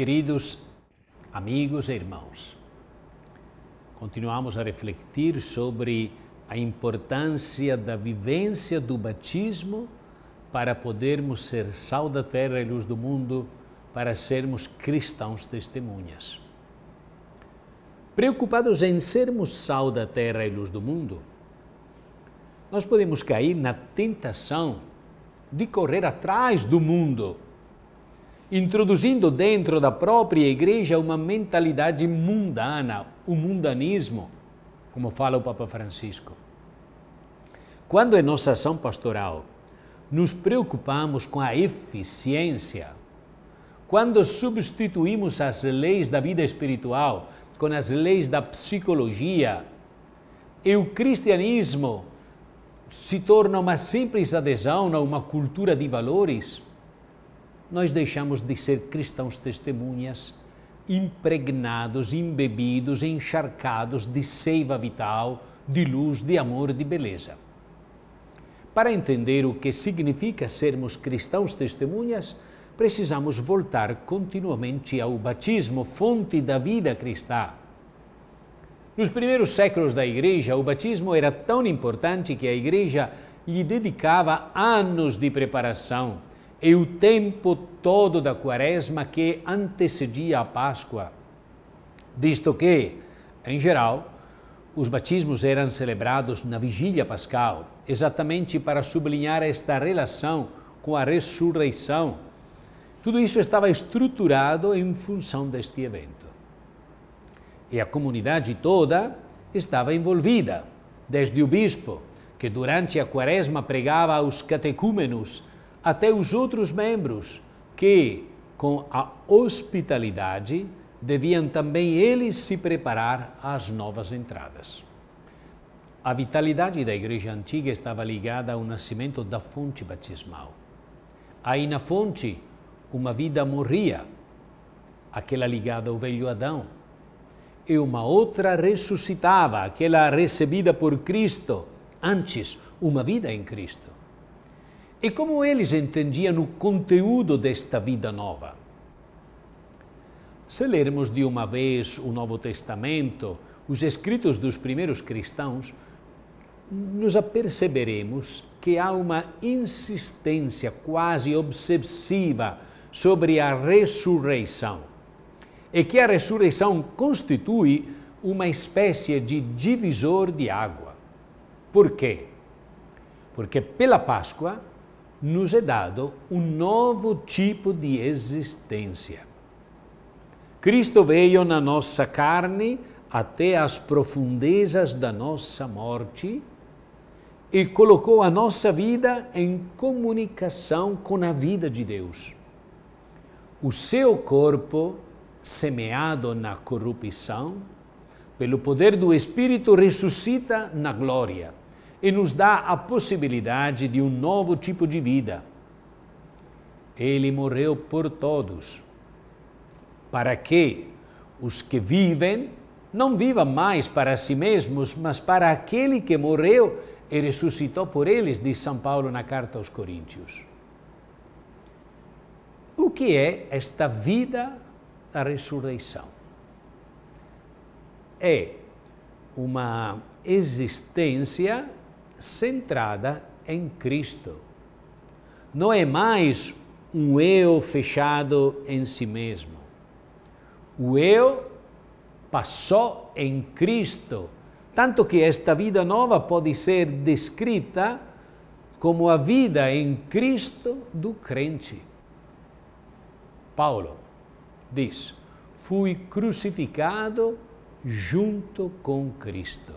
Queridos amigos e irmãos, continuamos a refletir sobre a importância da vivência do batismo para podermos ser sal da terra e luz do mundo, para sermos cristãos testemunhas. Preocupados em sermos sal da terra e luz do mundo, nós podemos cair na tentação de correr atrás do mundo introduzindo dentro da própria igreja uma mentalidade mundana, o um mundanismo, como fala o Papa Francisco. Quando em nossa ação pastoral nos preocupamos com a eficiência, quando substituímos as leis da vida espiritual com as leis da psicologia, e o cristianismo se torna uma simples adesão a uma cultura de valores, nós deixamos de ser cristãos testemunhas impregnados, embebidos, encharcados de seiva vital, de luz, de amor, de beleza. Para entender o que significa sermos cristãos testemunhas, precisamos voltar continuamente ao batismo, fonte da vida cristã. Nos primeiros séculos da Igreja, o batismo era tão importante que a Igreja lhe dedicava anos de preparação e o tempo todo da quaresma que antecedia a Páscoa, visto que, em geral, os batismos eram celebrados na vigília pascal, exatamente para sublinhar esta relação com a ressurreição. Tudo isso estava estruturado em função deste evento. E a comunidade toda estava envolvida, desde o bispo, que durante a quaresma pregava aos catecúmenos até os outros membros que, com a hospitalidade, deviam também eles se preparar às novas entradas. A vitalidade da igreja antiga estava ligada ao nascimento da fonte batismal. Aí na fonte, uma vida morria, aquela ligada ao velho Adão, e uma outra ressuscitava, aquela recebida por Cristo, antes, uma vida em Cristo e como eles entendiam o conteúdo desta vida nova. Se lermos de uma vez o Novo Testamento, os escritos dos primeiros cristãos, nos aperceberemos que há uma insistência quase obsessiva sobre a ressurreição e que a ressurreição constitui uma espécie de divisor de água. Por quê? Porque pela Páscoa nos é dado um novo tipo de existência. Cristo veio na nossa carne até as profundezas da nossa morte e colocou a nossa vida em comunicação com a vida de Deus. O seu corpo, semeado na corrupção, pelo poder do Espírito, ressuscita na glória e nos dá a possibilidade de um novo tipo de vida. Ele morreu por todos, para que os que vivem não vivam mais para si mesmos, mas para aquele que morreu e ressuscitou por eles, diz São Paulo na carta aos Coríntios. O que é esta vida da ressurreição? É uma existência centrada em Cristo. Não é mais um eu fechado em si mesmo. O eu passou em Cristo. Tanto que esta vida nova pode ser descrita como a vida em Cristo do crente. Paulo diz: Fui crucificado junto com Cristo.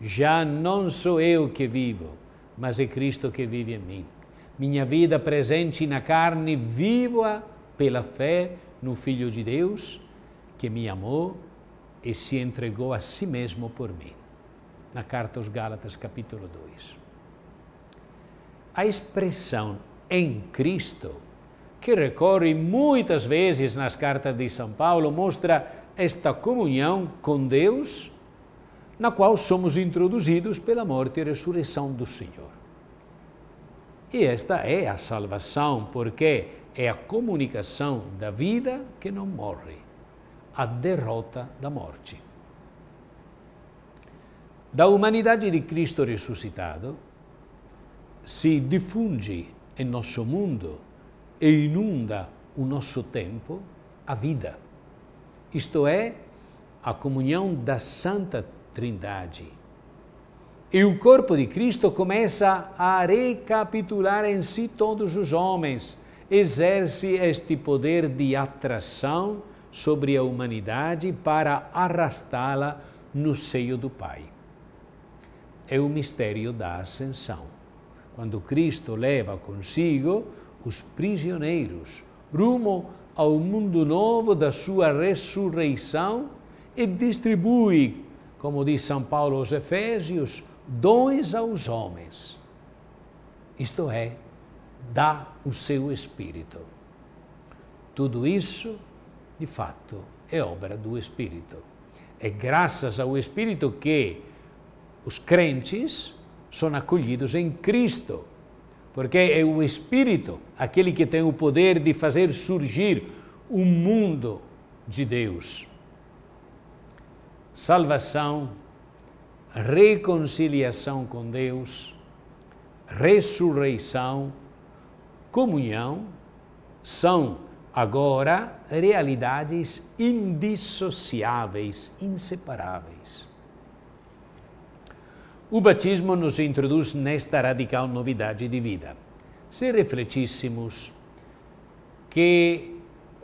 Já não sou eu que vivo, mas é Cristo que vive em mim. Minha vida presente na carne, vivo-a pela fé no Filho de Deus, que me amou e se entregou a si mesmo por mim. Na carta aos Gálatas, capítulo 2. A expressão em Cristo, que recorre muitas vezes nas cartas de São Paulo, mostra esta comunhão com Deus na qual somos introduzidos pela morte e ressurreição do Senhor. E esta é a salvação, porque é a comunicação da vida que não morre, a derrota da morte. Da humanidade de Cristo ressuscitado, se difunde em nosso mundo e inunda o nosso tempo a vida, isto é, a comunhão da Santa Trindade. E o corpo de Cristo começa a recapitular em si todos os homens, exerce este poder de atração sobre a humanidade para arrastá-la no seio do Pai. É o mistério da ascensão, quando Cristo leva consigo os prisioneiros rumo ao mundo novo da sua ressurreição e distribui como diz São Paulo aos Efésios, dons aos homens. Isto é, dá o seu espírito. Tudo isso, de fato, é obra do espírito. É graças ao espírito que os crentes são acolhidos em Cristo, porque é o espírito aquele que tem o poder de fazer surgir o mundo de Deus salvação, reconciliação com Deus, ressurreição, comunhão, são agora realidades indissociáveis, inseparáveis. O batismo nos introduz nesta radical novidade de vida. Se refletíssemos que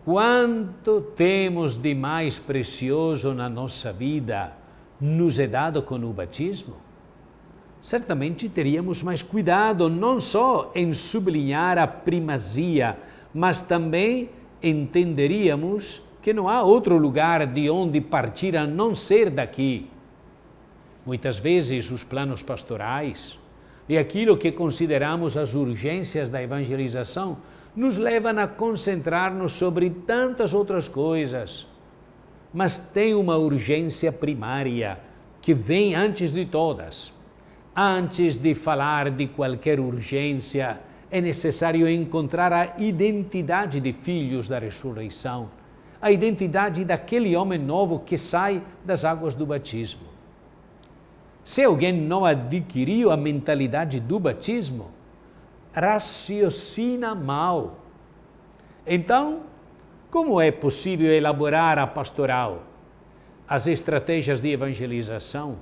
Quanto temos de mais precioso na nossa vida nos é dado com o batismo? Certamente teríamos mais cuidado não só em sublinhar a primazia, mas também entenderíamos que não há outro lugar de onde partir a não ser daqui. Muitas vezes os planos pastorais e aquilo que consideramos as urgências da evangelização nos leva a concentrar-nos sobre tantas outras coisas. Mas tem uma urgência primária que vem antes de todas. Antes de falar de qualquer urgência, é necessário encontrar a identidade de filhos da ressurreição, a identidade daquele homem novo que sai das águas do batismo. Se alguém não adquiriu a mentalidade do batismo, raciocina mal. Então, como é possível elaborar a pastoral, as estratégias de evangelização,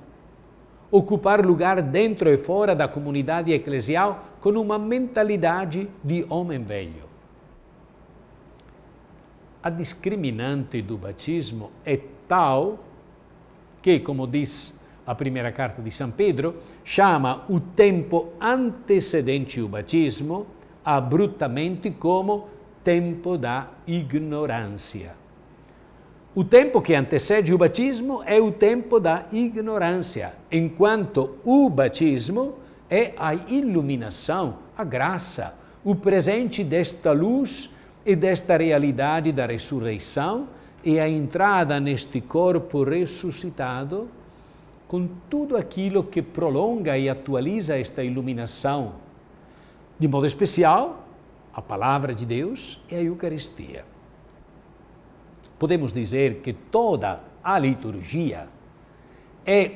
ocupar lugar dentro e fora da comunidade eclesial com uma mentalidade de homem velho? A discriminante do batismo é tal que, como diz a primeira carta de São Pedro, chama o tempo antecedente ao batismo, abruptamente, como tempo da ignorância. O tempo que antecede o batismo é o tempo da ignorância, enquanto o batismo é a iluminação, a graça, o presente desta luz e desta realidade da ressurreição e a entrada neste corpo ressuscitado com tudo aquilo que prolonga e atualiza esta iluminação. De modo especial, a palavra de Deus e a Eucaristia. Podemos dizer que toda a liturgia é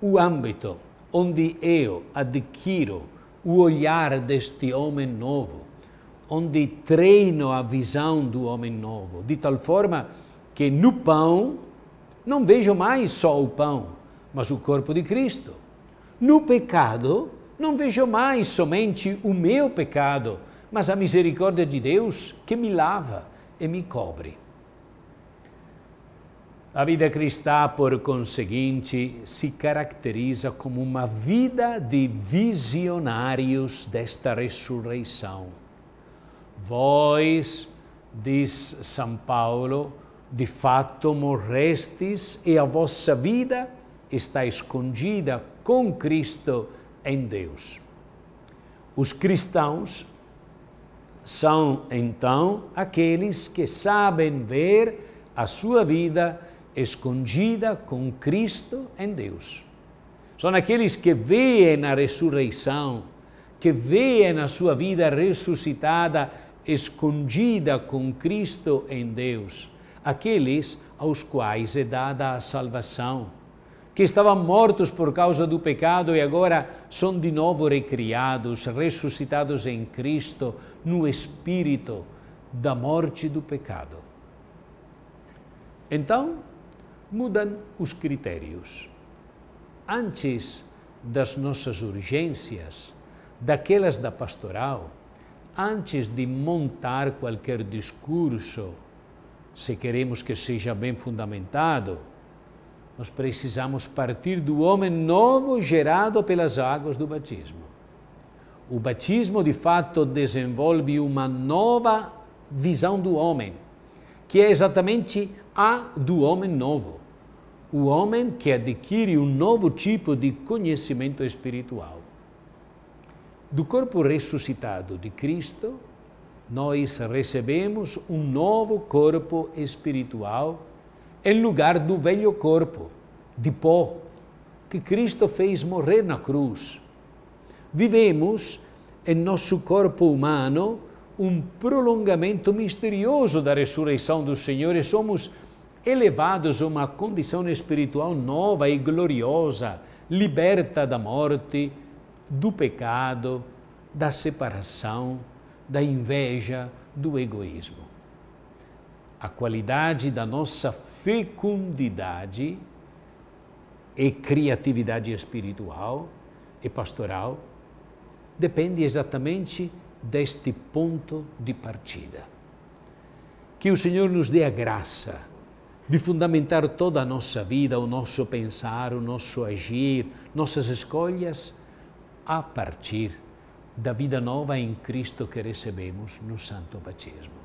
o âmbito onde eu adquiro o olhar deste homem novo, onde treino a visão do homem novo, de tal forma que no pão não vejo mais só o pão, mas o corpo de Cristo. No pecado, não vejo mais somente o meu pecado, mas a misericórdia de Deus que me lava e me cobre. A vida cristã, por conseguinte, se caracteriza como uma vida de visionários desta ressurreição. Vós, diz São Paulo, de fato morrestes e a vossa vida está escondida com Cristo em Deus. Os cristãos são então aqueles que sabem ver a sua vida escondida com Cristo em Deus. São aqueles que veem a ressurreição, que veem a sua vida ressuscitada, escondida com Cristo em Deus, aqueles aos quais é dada a salvação que estavam mortos por causa do pecado e agora são de novo recriados, ressuscitados em Cristo, no espírito da morte do pecado. Então, mudam os critérios. Antes das nossas urgências, daquelas da pastoral, antes de montar qualquer discurso, se queremos que seja bem fundamentado, nós precisamos partir do homem novo gerado pelas águas do batismo. O batismo, de fato, desenvolve uma nova visão do homem, que é exatamente a do homem novo. O homem que adquire um novo tipo de conhecimento espiritual. Do corpo ressuscitado de Cristo, nós recebemos um novo corpo espiritual em lugar do velho corpo de pó que Cristo fez morrer na cruz. Vivemos em nosso corpo humano um prolongamento misterioso da ressurreição do Senhor e somos elevados a uma condição espiritual nova e gloriosa, liberta da morte, do pecado, da separação, da inveja, do egoísmo a qualidade da nossa fecundidade e criatividade espiritual e pastoral depende exatamente deste ponto de partida. Que o Senhor nos dê a graça de fundamentar toda a nossa vida, o nosso pensar, o nosso agir, nossas escolhas a partir da vida nova em Cristo que recebemos no Santo Batismo.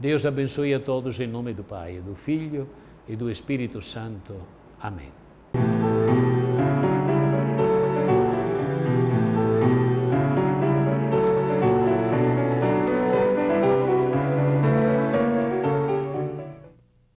Deus abençoe a todos em nome do Pai, do Filho e do Espírito Santo. Amém.